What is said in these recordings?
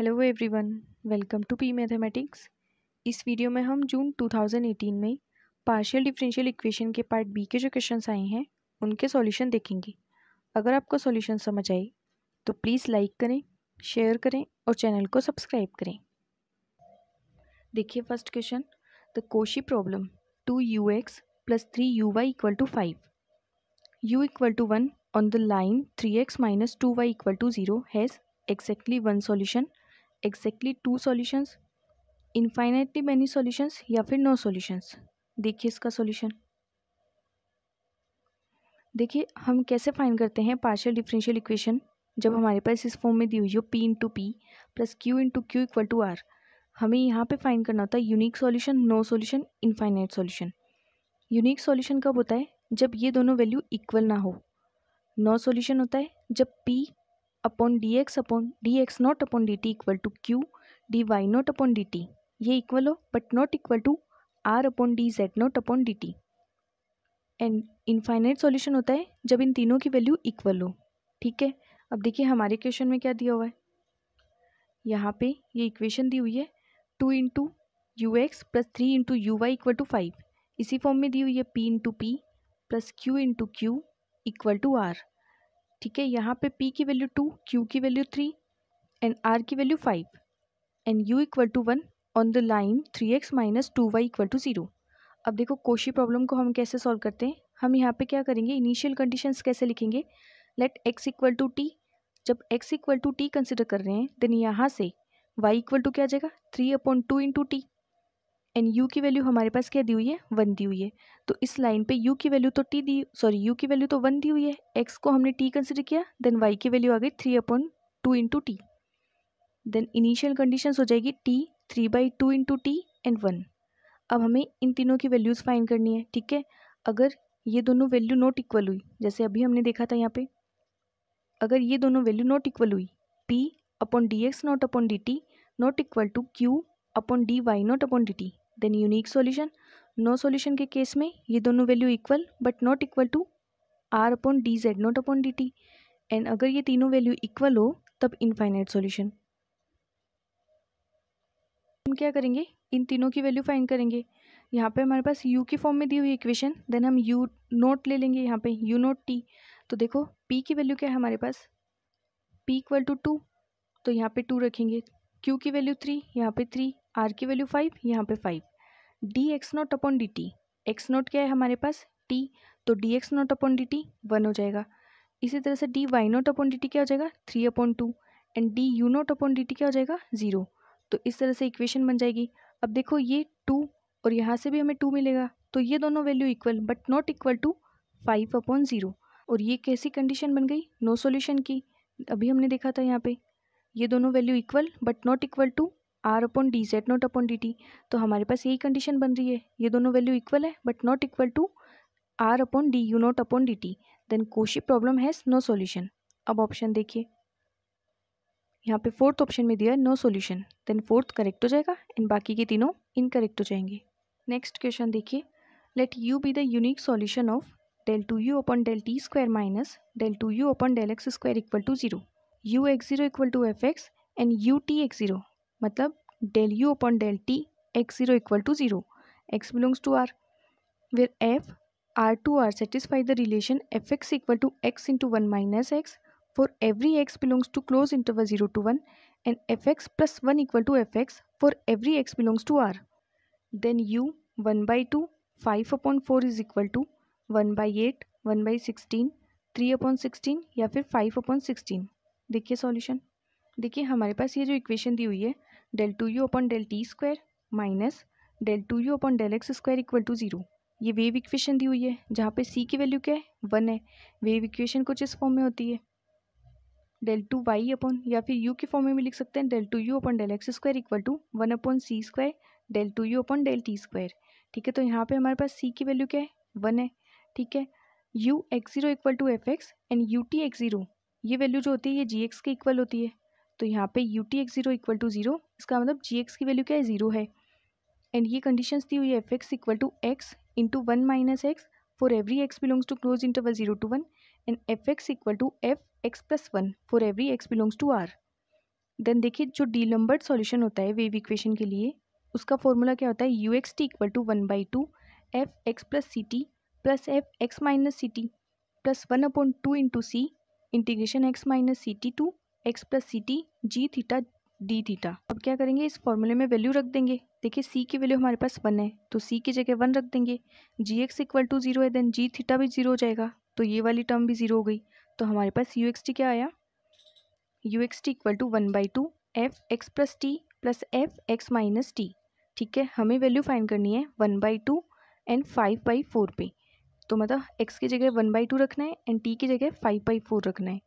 hello everyone welcome to P mathematics इस video में हम जून 2018 में पार्शियल डिफरेंशियल इक्वेशन के पार्ट बी के जो क्वेश्चंस आए हैं उनके सॉल्यूशन देखेंगे अगर आपको सॉल्यूशन समझ आए तो प्लीज़ लाइक करें शेयर करें और चैनल को सब्सक्राइब करें देखिए first question the Cauchy problem two U X plus three U Y equal to five U equal to one on the line three X minus two Y equal to zero has exactly one solution exactly two solutions infinitely many solutions या फिर no solutions देखिए इसका solution देखिए हम कैसे find करते हैं partial differential equation जब हमारे पास इस फॉर्म में दी हुई हो P into P plus Q into Q equal to R हमें यहाँ पे फाइंड करना होता है unique solution no solution infinite solution unique solution कब होता है जब ये दोनों वैल्यू इक्वल ना हो नो सॉल्यूशन होता है जब P upon D X upon D X not upon D T equal to Q D Y not upon D T ये इक्वल हो but not equal to R upon D Z not upon D T and infinite solution होता है जब इन तीनों की value equal हो ठीक है अब देखिए हमारे क्वेश्चन में क्या दिया हुआ है यहाँ पे ये इक्वेशन दी हुई है two into U X plus three into U Y equal to five इसी फॉर्म में दी हुई है P into P plus Q into Q equal to R ठीक है यहाँ पे P की वैल्यू टू Q की वैल्यू थ्री एंड R की value five and U equal to one on the line three X minus two Y equal to zero अब देखो Koshi problem को हम कैसे सॉल्व करते हैं हम यहाँ पे क्या करेंगे इनिशियल कंडीशंस कैसे लिखेंगे let x equal to T जब x equal to T consider कर रहे हैं देन यहाँ से y इक्वल टू क्या आ जाएगा three upon two into T and U की वैल्यू हमारे पास क्या दी हुई है वन दी हुई है तो इस लाइन पे यू की वैल्यू तो टी दी सॉरी यू की वैल्यू तो वन दी हुई है एक्स को हमने टी कंसिडर किया देन वाई की वैल्यू आ गई three upon two into T then initial condition हो जाएगी T three by two into T and one अब हमें इन तीनों की वैल्यूज़ फाइन करनी है ठीक है अगर ये दोनों वैल्यू नॉट इक्वल हुई जैसे अभी हमने देखा था यहाँ पे अगर ये दोनों वैल्यू नॉट इक्वल हुई P upon D X not upon D T not equal to Q upon D Y not upon D T then unique solution no solution के केस में ये दोनों value equal but not equal to R upon D Z not upon D T and अगर ये तीनों value equal हो तब infinite solution हम क्या करेंगे इन तीनों की वैल्यू फाइंड करेंगे यहाँ पे हमारे पास यू के फॉर्म में दी हुई इक्वेशन देन हम यू नोट ले लेंगे यहाँ पे यू नोट टी तो देखो पी की वैल्यू क्या है हमारे पास पी इक्वल टू टू तो यहाँ पे टू रखेंगे क्यू की वैल्यू थ्री यहाँ पे थ्री आर की वैल्यू फाइव यहाँ पे five D X not upon D T X not क्या है हमारे पास टी तो D X not upon D T one हो जाएगा इसी तरह से D Y not upon D T क्या हो जाएगा three upon two and D U not upon D T क्या हो जाएगा ज़ीरो तो इस तरह से इक्वेशन बन जाएगी अब देखो ये टू और यहाँ से भी हमें टू मिलेगा तो ये दोनों value equal but not equal to five upon zero और ये कैसी कंडीशन बन गई नो no सॉल्यूशन की अभी हमने देखा था यहाँ पे ये दोनों value equal but not equal to R upon D Z not upon D T तो हमारे पास यही कंडीशन बन रही है ये दोनों वैल्यू इक्वल है but not equal to R upon D U not upon D T then Cauchy problem has no solution अब ऑप्शन देखिए यहाँ पे फोर्थ ऑप्शन में दिया है no solution then fourth correct हो जाएगा एंड बाकी के तीनों इनकरेक्ट हो जाएंगे नेक्स्ट क्वेश्चन देखिए let U be the unique solution of del two U upon del T square minus del two U upon del X square equal to zero U X zero equal to F X and U T X zero मतलब del U upon del T X zero equal to zero X belongs to R where F R to R satisfy the relation F X equal to X into one minus X for every X belongs to close inter zero to one and F X plus one equal to F x for every X belongs to R then U one by two five upon four is equal to one by eight one by sixteen three upon sixteen या फिर five upon sixteen देखिए solution देखिए हमारे पास ये जो equation दी हुई है del two U upon del T square minus del two U upon del X square equal to zero ये वेव इक्वेशन दी हुई है जहाँ पे सी की वैल्यू क्या है वन है वेव इक्वेशन कुछ इस फॉर्म में होती है डेल टू वाई अपॉन या फिर यू के फॉर्म में भी लिख सकते हैं del two U upon del X square equal to one upon C square del two U upon del T square ठीक है तो यहाँ पे हमारे पास सी की वैल्यू क्या है वन है ठीक है U X zero equal to F X and U T X zero ये वैल्यू जो होती है ये जी एक्स के इक्वल होती है तो यहाँ पे U T X zero equal to zero इसका मतलब जी एक्स की वैल्यू क्या है ज़ीरो है एंड ये कंडीशंस दी हुई है F X equal to X into one minus X for every X belongs to close interval zero to one and F X equal to F X plus one for every X belongs to R then देखिए जो D लम्बर्ड solution होता है wave equation के लिए उसका formula क्या होता है U X T equal to one by two F X plus C T plus F X minus C T plus one upon two into C integration X minus C T to X plus C T G theta D theta अब क्या करेंगे इस फॉर्मूले में value रख देंगे देखिए सी की वैल्यू हमारे पास वन है तो सी की जगह वन रख देंगे G X equal to zero है देन जी थीटा भी जीरो हो जाएगा तो ये वाली टर्म भी जीरो हो गई तो हमारे पास यू एक्स टी क्या आया U X T equal to one by two F X plus T plus F X minus T ठीक है हमें वैल्यू फाइन करनी है one by two and five by four पे तो मतलब एक्स की जगह वन बाई टू रखना है एंड टी की जगह फाइव बाई फोर रखना है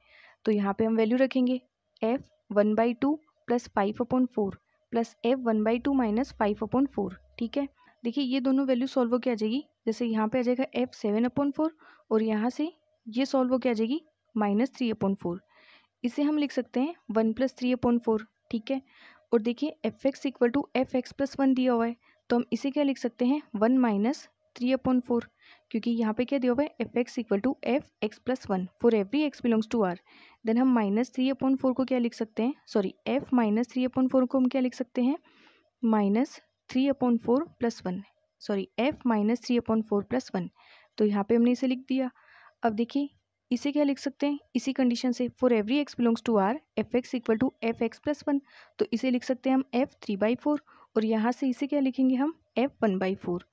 तो यहाँ पे हम वैल्यू रखेंगे F one by two plus five upon four plus F one by two minus five upon four ठीक है देखिए ये दोनों वैल्यू सॉल्व होकर आ जाएगी जैसे यहाँ पे आ जाएगा एफ सेवन अपॉन फोर और यहाँ से ये सॉल्व होकर आ जाएगी माइनस थ्री अपॉन फोर इसे हम लिख सकते हैं one plus three upon four ठीक है और देखिए F X equal to F X plus one दिया हुआ है तो हम इसे क्या लिख सकते हैं one minus three upon four क्योंकि यहाँ पे क्या दिया हुआ है F X equal to F X plus one for every X belongs to R then हम माइनस थ्री अपॉन फोर को क्या लिख सकते हैं sorry F minus three upon four को हम क्या लिख सकते हैं minus three upon four plus one sorry F minus three upon four plus one तो यहाँ पे हमने इसे लिख दिया अब देखिए इसे क्या लिख सकते हैं इसी कंडीशन से for every X belongs to R F X equal to F X plus one तो इसे लिख सकते हैं हम एफ थ्री बाई फोर और यहाँ से इसे क्या लिखेंगे हम एफ वन बाई फोर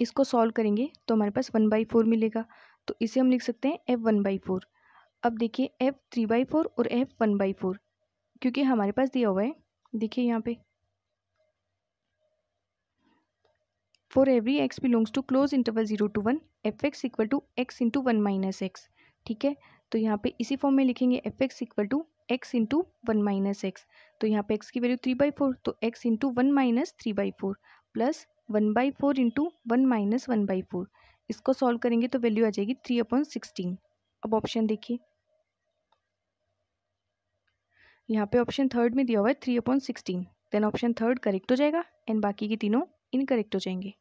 इसको सॉल्व करेंगे तो हमारे पास वन बाई फोर मिलेगा तो इसे हम लिख सकते हैं एफ वन बाई फोर अब देखिए एफ थ्री बाई फोर और एफ वन बाई फोर क्योंकि हमारे पास दिया हुआ है देखिए यहाँ पे for every X belongs to close interval zero to one F X equal to X into one minus X ठीक है तो यहाँ पे इसी फॉर्म में लिखेंगे F X equal to X into one minus X तो यहाँ पे एक्स की वैल्यू थ्री बाई फोर तो x into one minus three by four plus one by four into one minus one by four इसको solve करेंगे तो value आ जाएगी थ्री अपॉइंट सिक्सटीन अब ऑप्शन देखिए यहाँ पे ऑप्शन थर्ड में दिया हुआ है three upon sixteen then option third correct हो जाएगा एंड बाकी के तीनों इनकरेक्ट हो जाएंगे